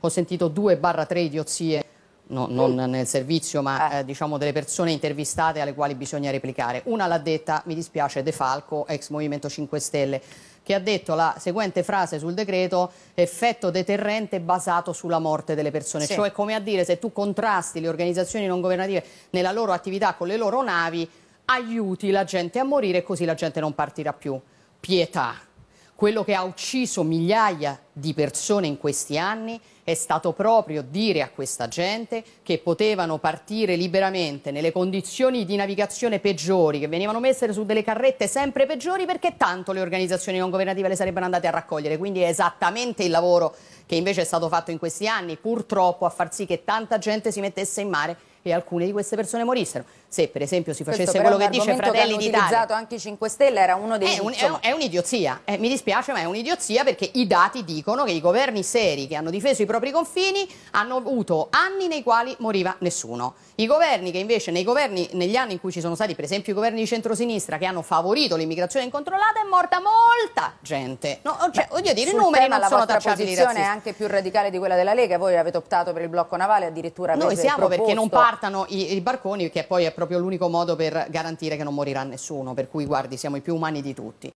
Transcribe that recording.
ho sentito due barra tre idiozie No, non mm. nel servizio, ma eh. eh. diciamo delle persone intervistate alle quali bisogna replicare. Una l'ha detta, mi dispiace, De Falco, ex Movimento 5 Stelle, che ha detto la seguente frase sul decreto, effetto deterrente basato sulla morte delle persone, sì. cioè come a dire se tu contrasti le organizzazioni non governative nella loro attività con le loro navi, aiuti la gente a morire e così la gente non partirà più. Pietà. Quello che ha ucciso migliaia di persone in questi anni è stato proprio dire a questa gente che potevano partire liberamente nelle condizioni di navigazione peggiori, che venivano messe su delle carrette sempre peggiori perché tanto le organizzazioni non governative le sarebbero andate a raccogliere. Quindi è esattamente il lavoro che invece è stato fatto in questi anni, purtroppo a far sì che tanta gente si mettesse in mare e alcune di queste persone morissero. Se per esempio si facesse quello che dice Fratelli d'Italia... Questo utilizzato anche i 5 Stelle, era uno dei... È, un, insomma... è, un'idiozia, eh, mi dispiace ma è un'idiozia perché i dati dicono che i governi seri che hanno difeso i propri confini hanno avuto anni nei quali moriva nessuno. I governi che invece governi, negli anni in cui ci sono stati per esempio i governi di centrosinistra che hanno favorito l'immigrazione incontrollata è morta molta gente. No, cioè, Beh, voglio dire, i numeri tema, non sono tracciabili La posizione è anche più radicale di quella della Lega, voi avete optato per il blocco navale addirittura per il Noi siamo perché non parla partano i, i barconi, che poi è proprio l'unico modo per garantire che non morirà nessuno, per cui guardi, siamo i più umani di tutti.